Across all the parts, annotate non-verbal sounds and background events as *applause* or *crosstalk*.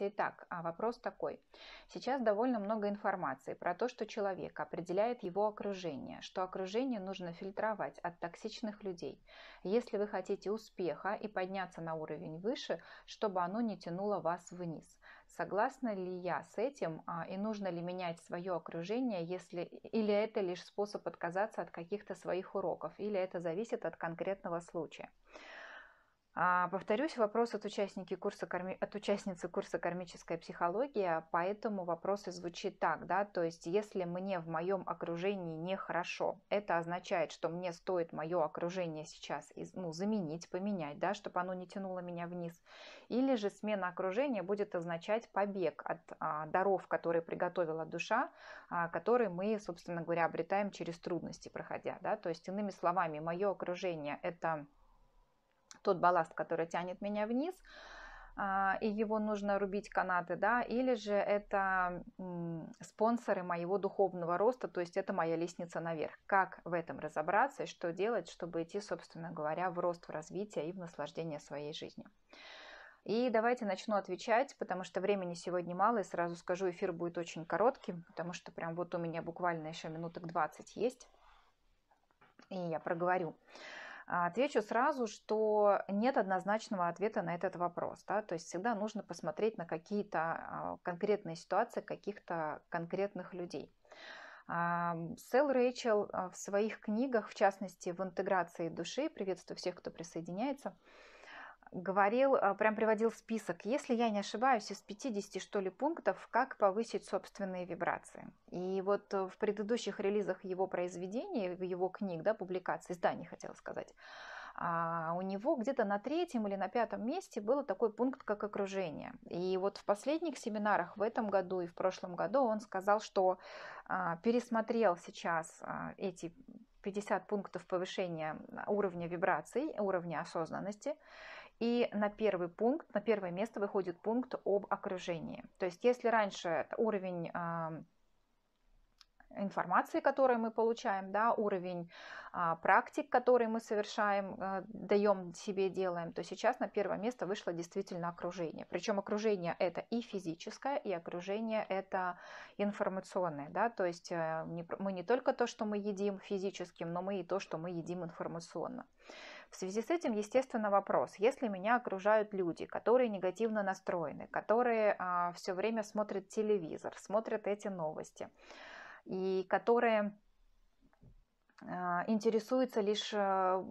Итак, а вопрос такой. Сейчас довольно много информации про то, что человек определяет его окружение, что окружение нужно фильтровать от токсичных людей. Если вы хотите успеха и подняться на уровень выше, чтобы оно не тянуло вас вниз. Согласна ли я с этим а, и нужно ли менять свое окружение, если или это лишь способ отказаться от каких-то своих уроков, или это зависит от конкретного случая? А, повторюсь, вопрос от, участники курса, от участницы курса «Кармическая психология», а поэтому вопрос и звучит так, да, то есть если мне в моем окружении нехорошо, это означает, что мне стоит мое окружение сейчас ну, заменить, поменять, да, чтобы оно не тянуло меня вниз, или же смена окружения будет означать побег от а, даров, которые приготовила душа, а, которые мы, собственно говоря, обретаем через трудности, проходя, да, то есть иными словами, мое окружение – это тот балласт, который тянет меня вниз, а, и его нужно рубить канаты, да, или же это спонсоры моего духовного роста, то есть это моя лестница наверх. Как в этом разобраться и что делать, чтобы идти, собственно говоря, в рост, в развитие и в наслаждение своей жизнью. И давайте начну отвечать, потому что времени сегодня мало, и сразу скажу, эфир будет очень коротким, потому что прям вот у меня буквально еще минуток 20 есть, и я проговорю. А, отвечу сразу, что нет однозначного ответа на этот вопрос. Да? То есть всегда нужно посмотреть на какие-то а, конкретные ситуации каких-то конкретных людей. Сэл Рэйчел а, в своих книгах, в частности в «Интеграции души», приветствую всех, кто присоединяется, говорил, а, прям приводил список, если я не ошибаюсь, из 50 что ли пунктов, как повысить собственные вибрации. И вот э, в предыдущих релизах его произведений, его книг, да, публикаций, изданий, хотела сказать, а, у него где-то на третьем или на пятом месте был такой пункт, как окружение. И вот в последних семинарах в этом году и в прошлом году он сказал, что а, пересмотрел сейчас эти 50 пунктов повышения уровня вибраций, уровня осознанности, и на первый пункт, на первое место выходит пункт об окружении. То есть если раньше уровень информации, которую мы получаем, да, уровень а, практик, которые мы совершаем, а, э, даем себе, делаем, то сейчас на первое место вышло действительно окружение. Причем окружение это и физическое, и окружение это информационное, да, то есть а, не, мы не только то, что мы едим физическим, но мы и то, что мы едим информационно. В связи с этим, естественно, вопрос, если меня окружают люди, которые негативно настроены, которые а, все время смотрят телевизор, смотрят эти новости, и которые а, интересуются лишь э,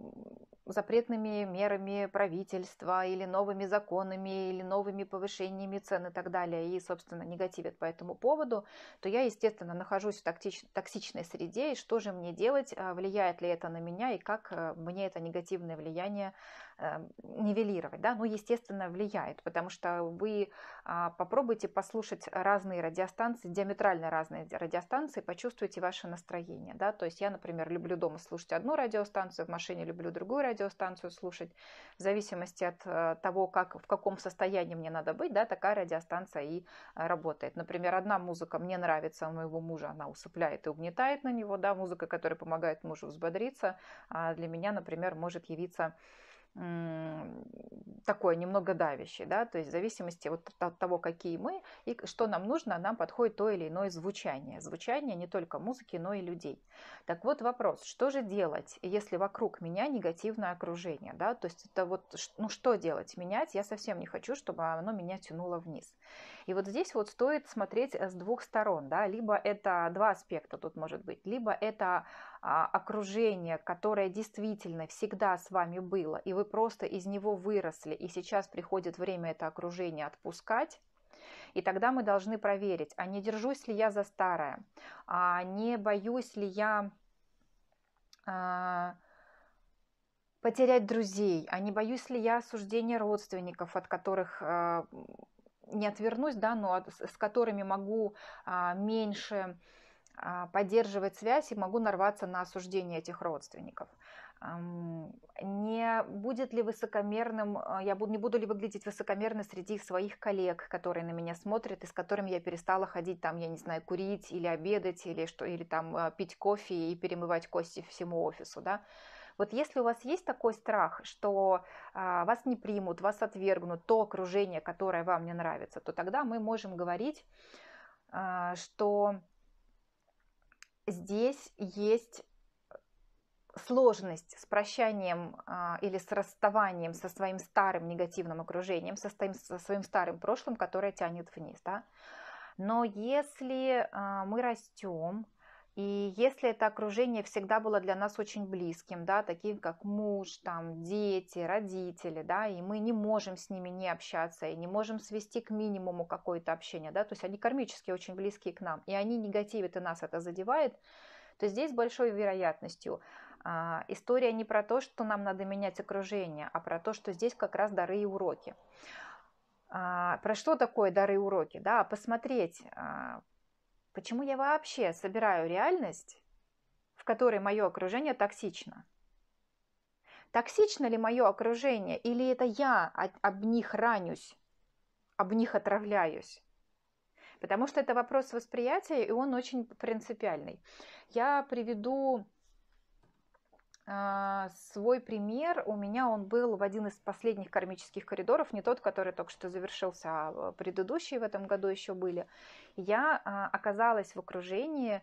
запретными мерами правительства или новыми законами или новыми повышениями цен и так далее и, собственно, негативят по этому поводу, то я, естественно, нахожусь в токсич... токсичной среде, и что же мне делать, а, влияет ли это на меня и как а, мне это негативное влияние Э, нивелировать, да, но, естественно, влияет, потому что вы а, попробуйте послушать разные радиостанции, диаметрально разные радиостанции, почувствуйте ваше настроение, да, то есть я, например, люблю дома слушать одну радиостанцию, в машине люблю другую радиостанцию слушать, в зависимости от э, того, как, в каком состоянии мне надо быть, да, такая радиостанция и э, работает. Например, одна музыка мне нравится, у моего мужа она усыпляет и угнетает на него, да, музыка, которая помогает мужу взбодриться, а для меня, например, может явиться такое немного давящее, да, то есть в зависимости вот от того, какие мы и что нам нужно, нам подходит то или иное звучание. Звучание не только музыки, но и людей. Так вот вопрос, что же делать, если вокруг меня негативное окружение, да, то есть это вот, ну что делать, менять я совсем не хочу, чтобы оно меня тянуло вниз. И вот здесь вот стоит смотреть э, с двух сторон, да, либо это два аспекта тут может быть, либо это а, окружение, которое действительно всегда с вами было, и вы просто из него выросли, и сейчас приходит время это окружение отпускать, и тогда мы должны проверить, а не держусь ли я за старое, а не боюсь ли я а, потерять друзей, а не боюсь ли я осуждения родственников, от которых а, не отвернусь, да, но с которыми могу а, меньше а, поддерживать связь и могу нарваться на осуждение этих родственников. Не будет ли высокомерным, а, я буду, не буду ли выглядеть высокомерно среди своих коллег, которые на меня смотрят и с которыми я перестала ходить там, я не знаю, курить или обедать, или, что, или там пить кофе и перемывать кости всему офису, да? Вот если у вас есть такой страх, что а, вас не примут, вас отвергнут, то окружение, которое вам не нравится, то тогда мы можем говорить, а, что здесь есть сложность с прощанием а, или с расставанием со своим старым негативным окружением, со своим, со своим старым прошлым, которое тянет вниз. Да? Но если а, мы растем, и если это окружение всегда было для нас очень близким, да, таким как муж, там, дети, родители, да, и мы не можем с ними не общаться, и не можем свести к минимуму какое-то общение, да, то есть они кармически очень близкие к нам, и они негативят, и нас это задевает, то здесь большой вероятностью а, история не про то, что нам надо менять окружение, а про то, что здесь как раз дары и уроки. А, про что такое дары и уроки? Да, а посмотреть, а, Почему я вообще собираю реальность, в которой мое окружение токсично? Токсично ли мое окружение, или это я об них ранюсь, об них отравляюсь? Потому что это вопрос восприятия, и он очень принципиальный. Я приведу а, свой пример. У меня он был в один из последних кармических коридоров, не тот, который только что завершился, а, а предыдущие в этом году еще были я а, оказалась в окружении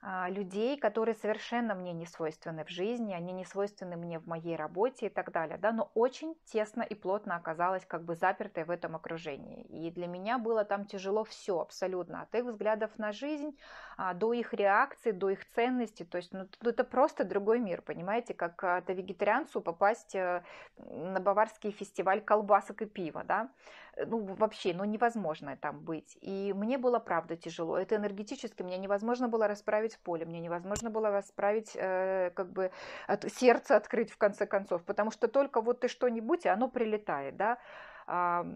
а, людей, которые совершенно мне не свойственны в жизни, они не свойственны мне в моей работе и так далее, да, но очень тесно и плотно оказалась как бы запертой в этом окружении. И для меня было там тяжело все абсолютно, от их взглядов на жизнь а, до их реакции, до их ценностей, то есть ну, это просто другой мир, понимаете, как это вегетарианцу попасть э, на баварский фестиваль колбасок и пива, да, ну, вообще, ну, невозможно там быть. И мне было, правда, тяжело. Это энергетически мне невозможно было расправить поле, мне невозможно было расправить, э, как бы, от, сердце открыть, в конце концов, потому что только вот ты что-нибудь, и оно прилетает, да. А,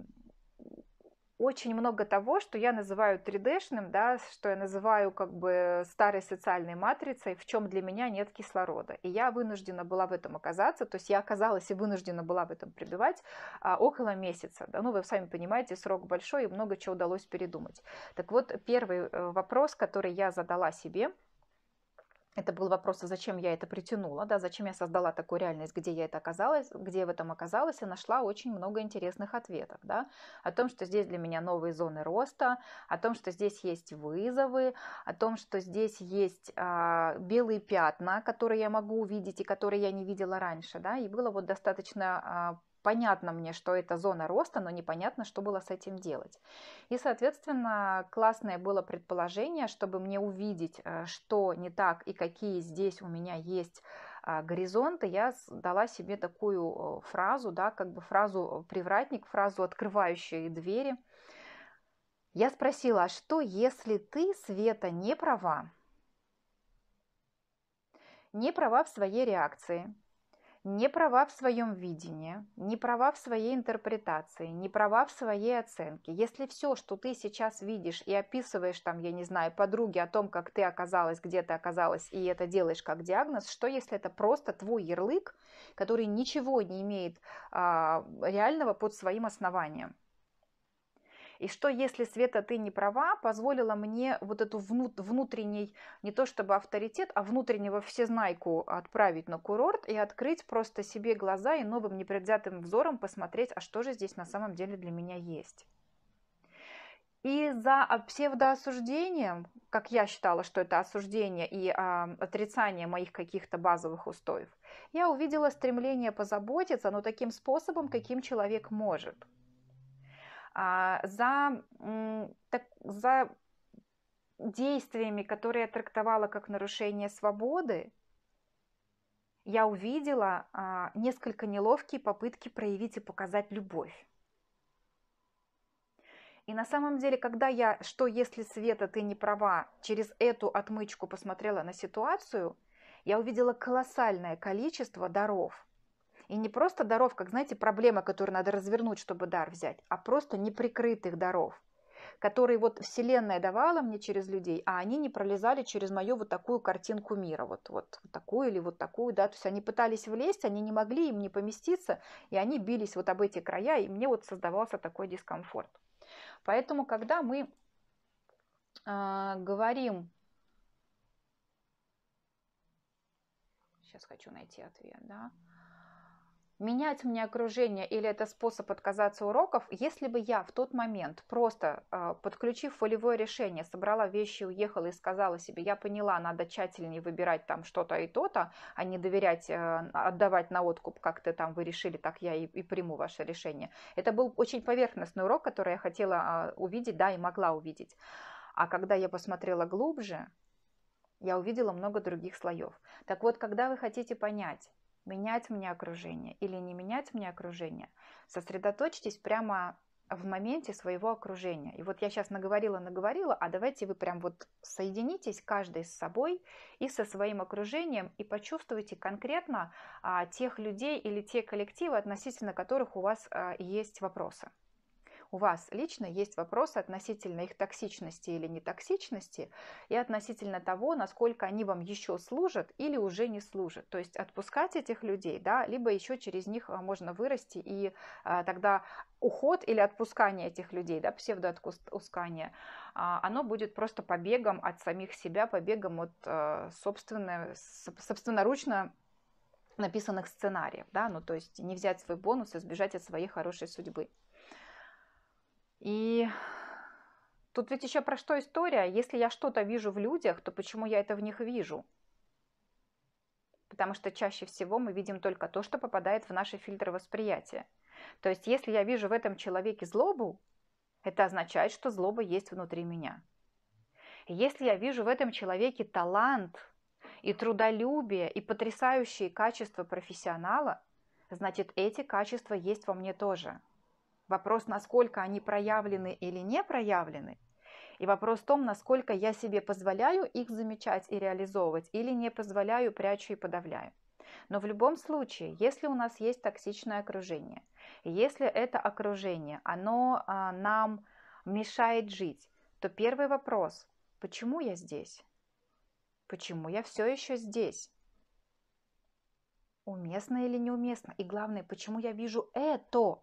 очень много того, что я называю 3D-шным, да, что я называю как бы старой социальной матрицей, в чем для меня нет кислорода. И я вынуждена была в этом оказаться, то есть я оказалась и вынуждена была в этом пребывать а, около месяца. Да, ну, вы сами понимаете, срок большой и много чего удалось передумать. Так вот, первый э, вопрос, который я задала себе – это был вопрос, а зачем я это притянула, да, зачем я создала такую реальность, где я это оказалась, где я в этом оказалась, и нашла очень много интересных ответов, да, о том, что здесь для меня новые зоны роста, о том, что здесь есть вызовы, о том, что здесь есть а, белые пятна, которые я могу увидеть и которые я не видела раньше, да, и было вот достаточно а, понятно мне, что это зона роста, но непонятно, что было с этим делать. И, соответственно, классное было предположение, чтобы мне увидеть, э, что не так и какие здесь у меня есть а, горизонты. я дала себе такую э, фразу, да, как бы фразу привратник, фразу открывающую двери. Я спросила, а что, если ты, Света, не права? Не права в своей реакции, не права в своем видении, не права в своей интерпретации, не права в своей оценке. Если все, что ты сейчас видишь и описываешь там, я не знаю, подруге о том, как ты оказалась, где ты оказалась, и это делаешь как диагноз, что если это просто твой ярлык, который ничего не имеет а, реального под своим основанием? И что, если, Света, ты не права, позволила мне вот эту внутренний, не то чтобы авторитет, а внутреннего всезнайку отправить на курорт и открыть просто себе глаза и новым непредвзятым взором посмотреть, а что же здесь на самом деле для меня есть. И за а, псевдоосуждением, как я считала, что это осуждение и э, отрицание моих каких-то базовых устоев, я увидела стремление позаботиться, но таким способом, каким человек может – а, за, так, за действиями, которые я трактовала как нарушение свободы, я увидела а, несколько неловкие попытки проявить и показать любовь. И на самом деле, когда я, что если Света, ты не права, через эту отмычку посмотрела на ситуацию, я увидела колоссальное количество даров – и не просто даров, как, знаете, проблема, которую надо развернуть, чтобы дар взять, а просто неприкрытых даров, которые вот Вселенная давала мне через людей, а они не пролезали через мою вот такую картинку мира, вот, вот, вот такую или вот такую, да, то есть они пытались влезть, они не могли, им не поместиться, и они бились вот об эти края, и мне вот создавался такой дискомфорт. Поэтому, когда мы э, говорим сейчас хочу найти ответ, да менять мне окружение или это способ отказаться уроков, если бы я в тот момент просто а, подключив волевое решение, собрала вещи, уехала и сказала себе, я поняла, надо тщательнее выбирать там что-то и то-то, а не доверять, э, отдавать на откуп, как ты там вы решили, так я и, и приму ваше решение. Это был очень поверхностный урок, который я хотела а, увидеть, да, и могла увидеть. А когда я посмотрела глубже, я увидела много других слоев. Так вот, когда вы хотите понять, менять мне окружение или не менять мне окружение, сосредоточьтесь прямо в моменте своего окружения. И вот я сейчас наговорила, наговорила, а давайте вы прям вот соединитесь каждый с собой и со своим окружением и почувствуйте конкретно а, тех людей или те коллективы, относительно которых у вас а, есть вопросы у вас лично есть вопросы относительно их токсичности или нетоксичности и относительно того, насколько они вам еще служат или уже не служат. То есть отпускать этих людей, да, либо еще через них а, можно вырасти, и а, тогда уход или отпускание этих людей, да, псевдоотпускание, а, оно будет просто побегом от самих себя, побегом от а, собственно, собственноручно написанных сценариев, да, ну то есть не взять свой бонус и сбежать от своей хорошей судьбы. И тут ведь еще про что история? Если я что-то вижу в людях, то почему я это в них вижу? Потому что чаще всего мы видим только то, что попадает в наши фильтры восприятия. То есть если я вижу в этом человеке злобу, это означает, что злоба есть внутри меня. Если я вижу в этом человеке талант и трудолюбие и потрясающие качества профессионала, значит эти качества есть во мне тоже – Вопрос, насколько они проявлены или не проявлены. И вопрос в том, насколько я себе позволяю их замечать и реализовывать, или не позволяю, прячу и подавляю. Но в любом случае, если у нас есть токсичное окружение, если это окружение, оно а, нам мешает жить, то первый вопрос, почему я здесь? Почему я все еще здесь? Уместно или неуместно? И главное, почему я вижу это?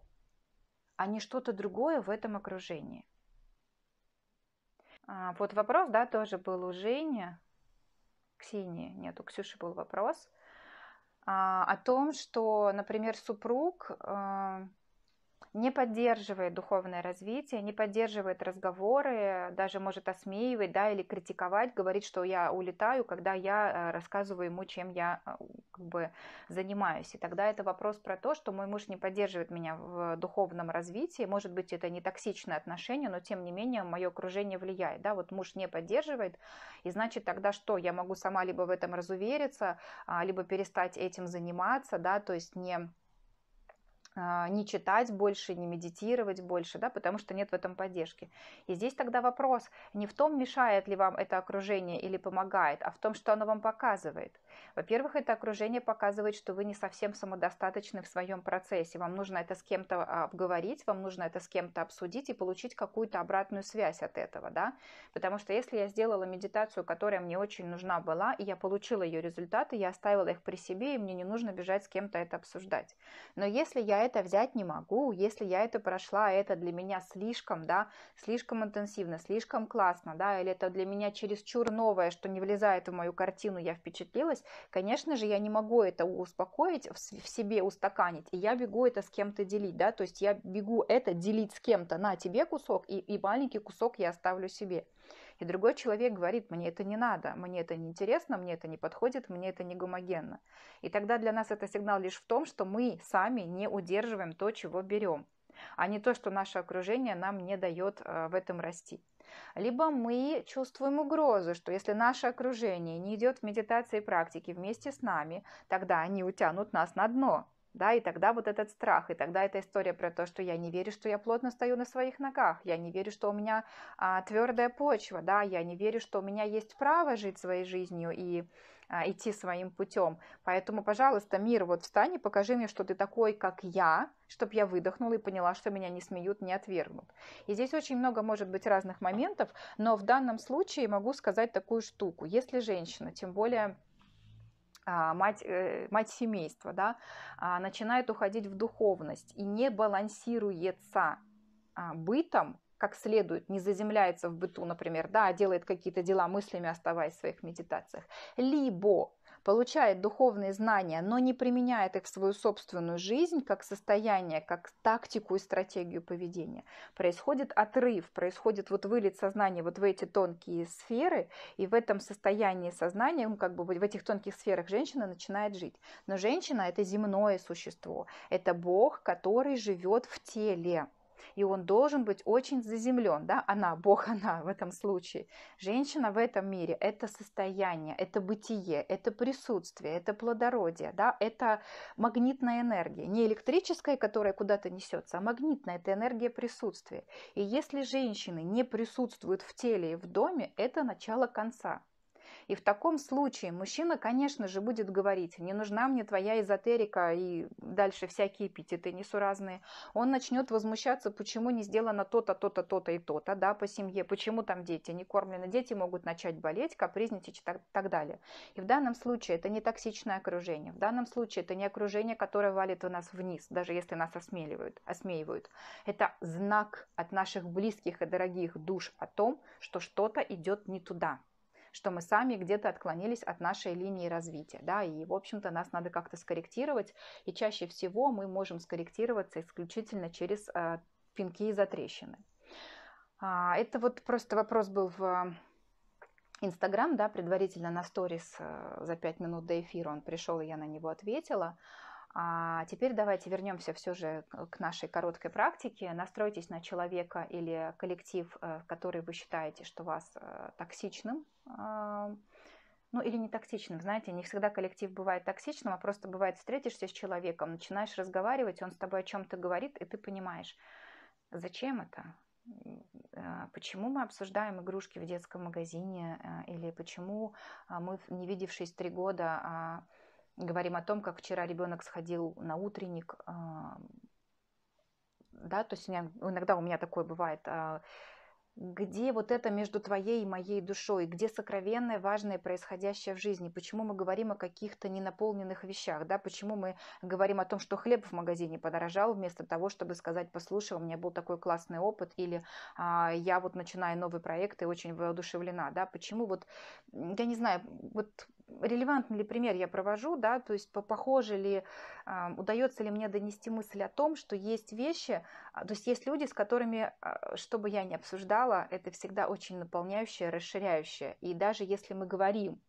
а не что-то другое в этом окружении. А, вот вопрос, да, тоже был у Жени, Ксении, нет, у Ксюши был вопрос, а, о том, что, например, супруг а, не поддерживает духовное развитие, не поддерживает разговоры, даже может осмеивать, да, или критиковать, говорит, что я улетаю, когда я э, рассказываю ему, чем я э, как бы занимаюсь. И тогда это вопрос про то, что мой муж не поддерживает меня в духовном развитии, может быть, это не токсичное отношение, но тем не менее мое окружение влияет, да, вот муж не поддерживает, и значит тогда что, я могу сама либо в этом разувериться, а, либо перестать этим заниматься, да, то есть не а, не читать больше, не медитировать больше, да, потому что нет в этом поддержки. И здесь тогда вопрос не в том, мешает ли вам это окружение или помогает, а в том, что оно вам показывает. Во-первых, это окружение показывает, что вы не совсем самодостаточны в своем процессе. Вам нужно это с кем-то а, обговорить, вам нужно это с кем-то обсудить и получить какую-то обратную связь от этого, да. Потому что если я сделала медитацию, которая мне очень нужна была, и я получила ее результаты, я оставила их при себе, и мне не нужно бежать с кем-то это обсуждать. Но если я это взять не могу, если я это прошла, а это для меня слишком, да, слишком интенсивно, слишком классно, да, или это для меня чересчур новое, что не влезает в мою картину, я впечатлилась, случилось, конечно же, я не могу это успокоить, в себе устаканить, и я бегу это с кем-то делить, да, то есть я бегу это делить с кем-то, на тебе кусок, и, и маленький кусок я оставлю себе. И другой человек говорит, мне это не надо, мне это не интересно, мне это не подходит, мне это не гомогенно. И тогда для нас это сигнал лишь в том, что мы сами не удерживаем то, чего берем, а не то, что наше окружение нам не дает э, в этом расти либо мы чувствуем угрозу, что если наше окружение не идет в медитации и практике вместе с нами, тогда они утянут нас на дно. Да, и тогда вот этот страх, и тогда эта история про то, что я не верю, что я плотно стою на своих ногах, я не верю, что у меня а, твердая почва, да, я не верю, что у меня есть право жить своей жизнью и а, идти своим путем. Поэтому, пожалуйста, мир, вот встань и покажи мне, что ты такой, как я, чтобы я выдохнула и поняла, что меня не смеют, не отвергнут. И здесь очень много может быть разных моментов, но в данном случае могу сказать такую штуку. Если женщина, тем более а, мать, э, мать семейства, да, а, начинает уходить в духовность и не балансируется бытом, как следует, не заземляется в быту, например, да, а делает какие-то дела мыслями, оставаясь в своих медитациях, либо получает духовные знания, но не применяет их в свою собственную жизнь как состояние, как тактику и стратегию поведения. Происходит отрыв, происходит вот вылет сознания вот в эти тонкие сферы, и в этом состоянии сознания, как бы в этих тонких сферах женщина начинает жить. Но женщина – это земное существо, это Бог, который живет в теле и он должен быть очень заземлен, да, она, Бог *laughs* она в этом случае. Женщина в этом мире – это состояние, это бытие, это присутствие, это плодородие, да, это магнитная энергия, не электрическая, которая куда-то несется, а магнитная, это энергия присутствия. И если женщины не присутствуют в теле и в доме, это начало конца. И в таком случае мужчина, конечно же, будет говорить, не нужна мне твоя эзотерика и дальше всякие эпитеты несуразные. Он начнет возмущаться, почему не сделано то-то, то-то, то-то и то-то, да, по семье, почему там дети не кормлены, дети могут начать болеть, капризничать и так, так далее. И в данном случае это не токсичное окружение, в данном случае это не окружение, которое валит у нас вниз, даже если нас осмеливают, осмеивают. Это знак от наших близких и дорогих душ о том, что что-то идет не туда что мы сами где-то отклонились от нашей линии развития, да, и, в общем-то, нас надо как-то скорректировать, и чаще всего мы можем скорректироваться исключительно через э, пинки и затрещины. А, это вот просто вопрос был в Инстаграм, да, предварительно на сторис э, за 5 минут до эфира он пришел, и я на него ответила. А теперь давайте вернемся все же к нашей короткой практике. Настройтесь на человека или коллектив, э, который вы считаете, что вас э, токсичным. А, ну или не токсичным, знаете, не всегда коллектив бывает токсичным, а просто бывает встретишься с человеком, начинаешь разговаривать, он с тобой о чем-то говорит, и ты понимаешь, зачем это, а, почему мы обсуждаем игрушки в детском магазине, э, или почему а, мы, не видевшись три года, говорим о том, как вчера ребенок сходил на утренник, а, да, то есть ну, иногда у меня такое бывает, а, где вот это между твоей и моей душой, где сокровенное, важное происходящее в жизни, почему мы говорим о каких-то ненаполненных вещах, да, почему мы говорим о том, что хлеб в магазине подорожал, вместо того, чтобы сказать, послушай, у меня был такой классный опыт, или а, я вот начинаю новый проект и очень воодушевлена, да, почему вот, я не знаю, вот релевантный ли пример я провожу, да, то есть похоже ли, удается ли мне донести мысль о том, что есть вещи, а, то есть есть люди, с которыми, а, что бы я ни обсуждала, это всегда очень наполняющее, расширяющее. И даже если мы говорим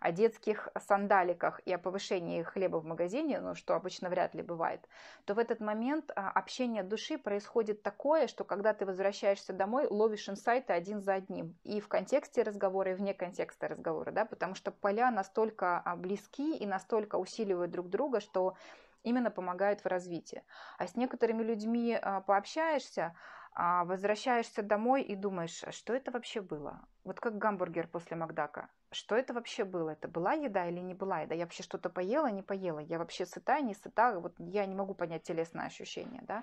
о детских сандаликах и о повышении хлеба в магазине, ну, что обычно вряд ли бывает, то в этот момент а, общение души происходит такое, что когда ты возвращаешься домой, ловишь инсайты один за одним. И в контексте разговора, и вне контекста разговора, да, потому что поля настолько а, близки и настолько усиливают друг друга, что именно помогают в развитии. А с некоторыми людьми а, пообщаешься, а, возвращаешься домой и думаешь, а что это вообще было? Вот как гамбургер после Макдака. Что это вообще было? Это была еда или не была еда? Я вообще что-то поела, не поела? Я вообще сыта, не сыта? Вот я не могу понять телесное ощущение, да?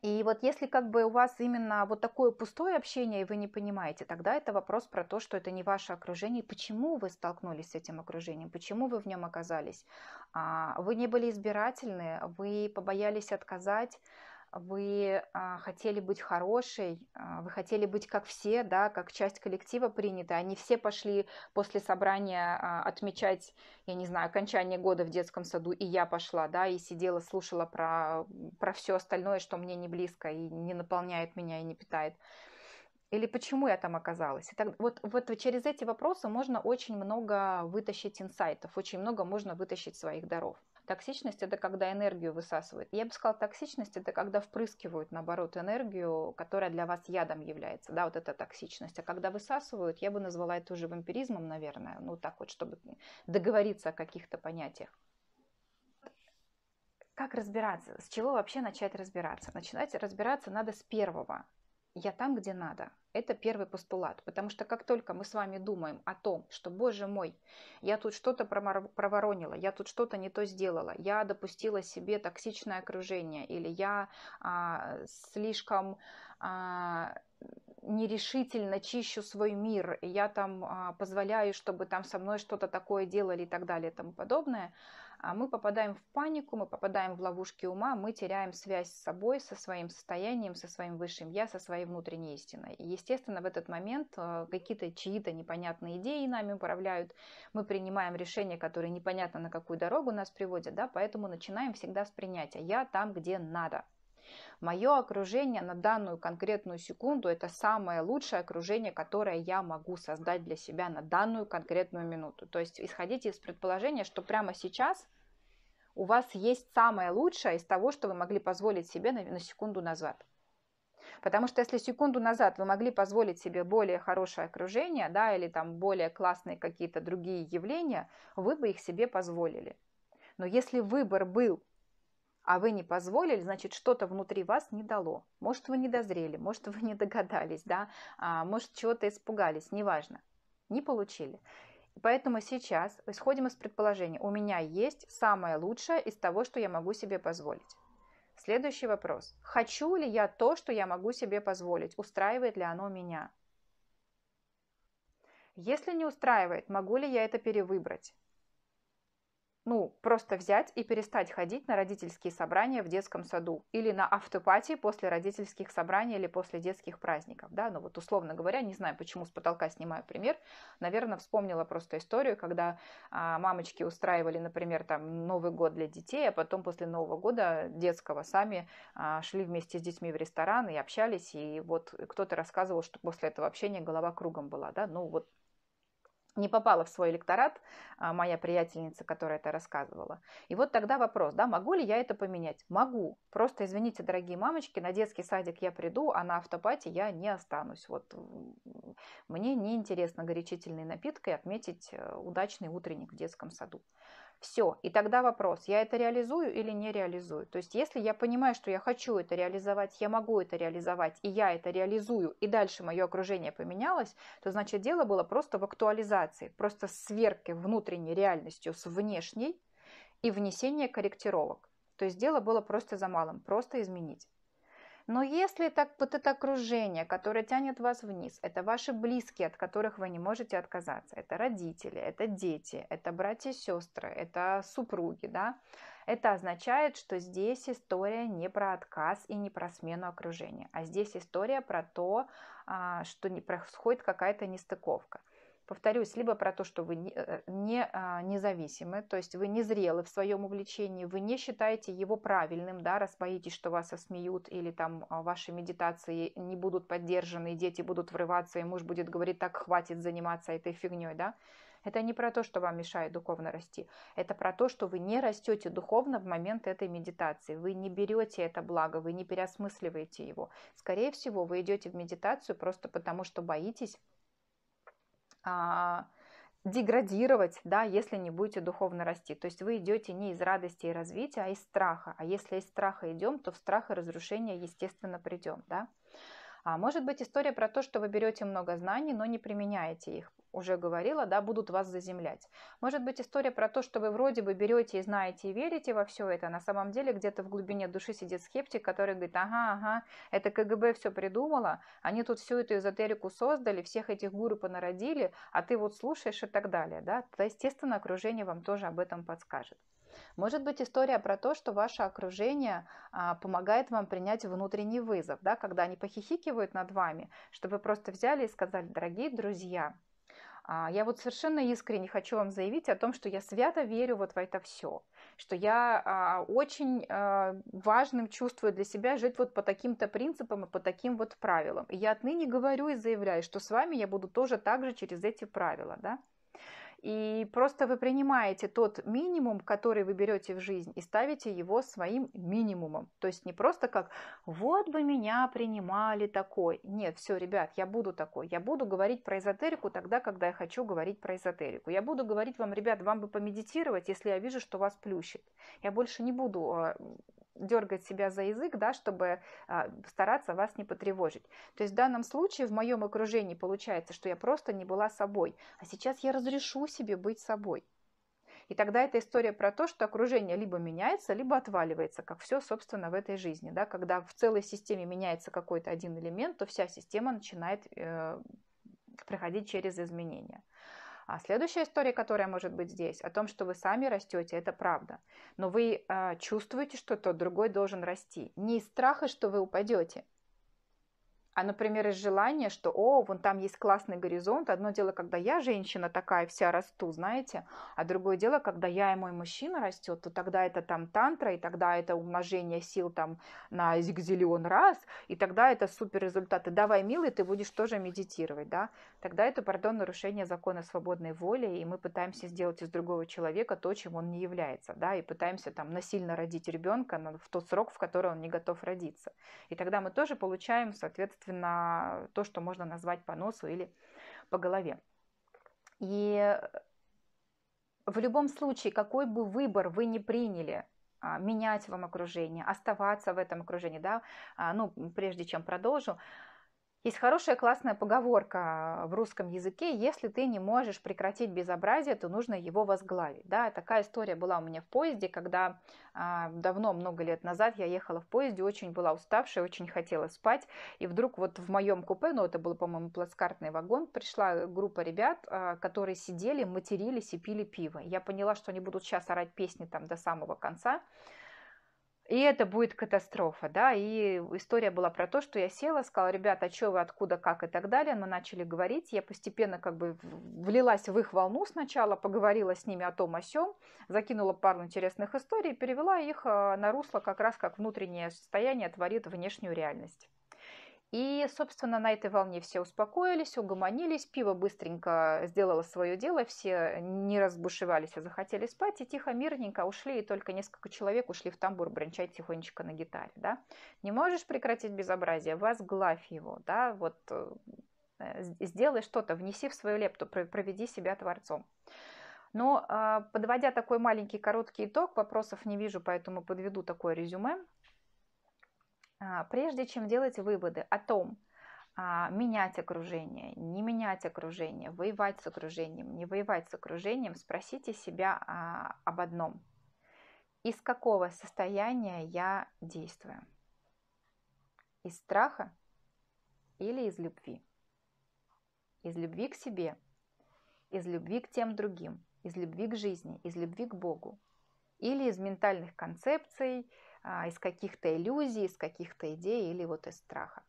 И вот если как бы у вас именно вот такое пустое общение, и вы не понимаете, тогда это вопрос про то, что это не ваше окружение, почему вы столкнулись с этим окружением, почему вы в нем оказались. А, вы не были избирательны, вы побоялись отказать, вы а, хотели быть хорошей, а, вы хотели быть как все, да, как часть коллектива принято. Они все пошли после собрания а, отмечать, я не знаю, окончание года в детском саду, и я пошла, да, и сидела, слушала про, про все остальное, что мне не близко и не наполняет меня и не питает. Или почему я там оказалась? Итак, вот, вот через эти вопросы можно очень много вытащить инсайтов, очень много можно вытащить своих даров. Токсичность – это когда энергию высасывают. Я бы сказала, токсичность – это когда впрыскивают, наоборот, энергию, которая для вас ядом является, да, вот это токсичность. А когда высасывают, я бы назвала это уже вампиризмом, наверное, ну так вот, чтобы договориться о каких-то понятиях как разбираться, с чего вообще начать разбираться? Начинать разбираться надо с первого. Я там, где надо. Это первый постулат, потому что как только мы с вами думаем о том, что, боже мой, я тут что-то проворонила, я тут что-то не то сделала, я допустила себе токсичное окружение, или я а, слишком... А, нерешительно чищу свой мир, я там а, позволяю, чтобы там со мной что-то такое делали и так далее и тому подобное, а мы попадаем в панику, мы попадаем в ловушки ума, мы теряем связь с собой, со своим состоянием, со своим высшим я, со своей внутренней истиной. И, естественно, в этот момент э, какие-то чьи-то непонятные идеи нами управляют, мы принимаем решения, которые непонятно на какую дорогу нас приводят, да, поэтому начинаем всегда с принятия «я там, где надо». Мое окружение на данную конкретную секунду – это самое лучшее окружение, которое я могу создать для себя на данную конкретную минуту. То есть исходите из предположения, что прямо сейчас у вас есть самое лучшее из того, что вы могли позволить себе на, на секунду назад. Потому что если секунду назад вы могли позволить себе более хорошее окружение, да, или там более классные какие-то другие явления, вы бы их себе позволили. Но если выбор был а вы не позволили, значит, что-то внутри вас не дало. Может, вы не дозрели, может, *laughs* вы не догадались, да, а, может, чего-то испугались, неважно. Не получили. Поэтому сейчас исходим из предположения, у меня есть самое лучшее из того, что я могу себе позволить. Следующий вопрос. Хочу ли я то, что я могу себе позволить? Устраивает ли оно меня? Если не устраивает, могу ли я это перевыбрать? ну, просто взять и перестать ходить на родительские собрания в детском саду или на автопатии после родительских собраний или после детских праздников, да, ну вот условно говоря, не знаю, почему с потолка снимаю пример, наверное, вспомнила просто историю, когда а, мамочки устраивали, например, там Новый год для детей, а потом после Нового года детского сами а, шли вместе с детьми в ресторан и общались, и вот кто-то рассказывал, что после этого общения голова кругом была, да, ну вот не попала в свой электорат а, моя приятельница, которая это рассказывала. И вот тогда вопрос, да, могу ли я это поменять? Могу. Просто, извините, дорогие мамочки, на детский садик я приду, а на автопате я не останусь. Вот э, мне неинтересно горячительной напиткой отметить э, удачный утренник в детском саду. Все, и тогда вопрос, я это реализую или не реализую. То есть если я понимаю, что я хочу это реализовать, я могу это реализовать, и я это реализую, и дальше мое окружение поменялось, то значит дело было просто в актуализации, просто сверке внутренней реальностью с внешней и внесение корректировок. То есть дело было просто за малым, просто изменить. Но если так, вот это окружение, которое тянет вас вниз, это ваши близкие, от которых вы не можете отказаться, это родители, это дети, это братья и сестры, это супруги, да, это означает, что здесь история не про отказ и не про смену окружения, а здесь история про то, а, что не происходит какая-то нестыковка повторюсь, либо про то, что вы не э, а, независимы, то есть вы не зрелы в своем увлечении, вы не считаете его правильным, да, раз боитесь, что вас осмеют или там а, ваши медитации не будут поддержаны, дети будут врываться, и муж будет говорить, так, хватит заниматься этой фигней, да. Это не про то, что вам мешает духовно расти. Это про то, что вы не растете духовно в момент этой медитации. Вы не берете это благо, вы не переосмысливаете его. Скорее всего, вы идете в медитацию просто потому, что боитесь а, деградировать, да, если не будете духовно расти. То есть вы идете не из радости и развития, а из страха. А если из страха идем, то в страх и разрушение, естественно, придем, да. А может быть история про то, что вы берете много знаний, но не применяете их уже говорила, да, будут вас заземлять. Может быть, история про то, что вы вроде бы берете и знаете и верите во все это, а на самом деле где-то в глубине души сидит скептик, который говорит, ага, ага, это КГБ все придумало, они тут всю эту эзотерику создали, всех этих гуру понародили, а ты вот слушаешь и так далее, да, то, естественно, окружение вам тоже об этом подскажет. Может быть история про то, что ваше окружение а, помогает вам принять внутренний вызов, да, когда они похихикивают над вами, чтобы просто взяли и сказали, дорогие друзья, а, я вот совершенно искренне хочу вам заявить о том, что я свято верю вот в это все, что я а, очень а, важным чувствую для себя жить вот по таким-то принципам и по таким вот правилам. И я отныне говорю и заявляю, что с вами я буду тоже так же через эти правила, да. И просто вы принимаете тот минимум, который вы берете в жизнь, и ставите его своим минимумом. То есть не просто как «вот бы меня принимали такой». Нет, все, ребят, я буду такой. Я буду говорить про эзотерику тогда, когда я хочу говорить про эзотерику. Я буду говорить вам, ребят, вам бы помедитировать, если я вижу, что вас плющит. Я больше не буду а, дергать себя за язык, да, чтобы а, стараться вас не потревожить. То есть в данном случае в моем окружении получается, что я просто не была собой, а сейчас я разрешу себе быть собой. И тогда эта история про то, что окружение либо меняется, либо отваливается, как все, собственно, в этой жизни. Да? Когда в целой системе меняется какой-то один элемент, то вся система начинает э, проходить через изменения. А следующая история, которая может быть здесь, о том, что вы сами растете, это правда. Но вы э, чувствуете, что тот другой должен расти. Не из страха, что вы упадете, а, например, из желания, что, о, вон там есть классный горизонт. Одно дело, когда я женщина такая вся расту, знаете, а другое дело, когда я и мой мужчина растет, то тогда это там тантра, и тогда это умножение сил там на зигзиллион раз, и тогда это супер результаты. Давай, милый, ты будешь тоже медитировать, да? Тогда это, пардон, нарушение закона свободной воли, и мы пытаемся сделать из другого человека то, чем он не является, да, и пытаемся там насильно родить ребенка в тот срок, в который он не готов родиться. И тогда мы тоже получаем, соответственно, соответственно, то, что можно назвать по носу или по голове. И в любом случае, какой бы выбор вы ни приняли, а, менять вам окружение, оставаться в этом окружении, да, а, ну, прежде чем продолжу, есть хорошая классная поговорка а, в русском языке, если ты не можешь прекратить безобразие, то нужно его возглавить. Да, такая история была у меня в поезде, когда э, давно, много лет назад я ехала в поезде, очень была уставшая, очень хотела спать, и вдруг вот в моем купе, ну это был, по-моему, плацкартный вагон, пришла группа ребят, э, которые сидели, матерились и пили пиво. Я поняла, что они будут сейчас орать песни там до самого конца, и это будет катастрофа, да, и история была про то, что я села, сказала, ребята, а что вы, откуда, как и так далее, мы начали говорить, я постепенно как бы влилась в их волну сначала, поговорила с ними о том, о сём, закинула пару интересных историй, перевела их а, на русло как раз как внутреннее состояние творит внешнюю реальность. И, собственно, на этой волне все успокоились, угомонились, пиво быстренько сделало свое дело, все не разбушевались, а захотели спать, и тихо, мирненько ушли, и только несколько человек ушли в тамбур брончать тихонечко на гитаре, да. Не можешь прекратить безобразие, возглавь его, да, вот э, сделай что-то, внеси в свою лепту, проведи себя творцом. Но а, подводя такой маленький короткий итог, вопросов не вижу, поэтому подведу такое резюме. А, прежде чем делать выводы о том, а, менять окружение, не менять окружение, воевать с окружением, не воевать с окружением, спросите себя а, об одном. Из какого состояния я действую? Из страха или из любви? Из любви к себе, из любви к тем другим, из любви к жизни, из любви к Богу, или из ментальных концепций, а, из каких-то иллюзий, из каких-то идей или вот из страха.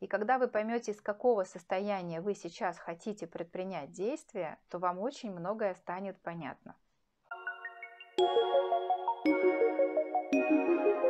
И когда вы поймете, из какого состояния вы сейчас хотите предпринять действие, то вам очень многое станет понятно. thank you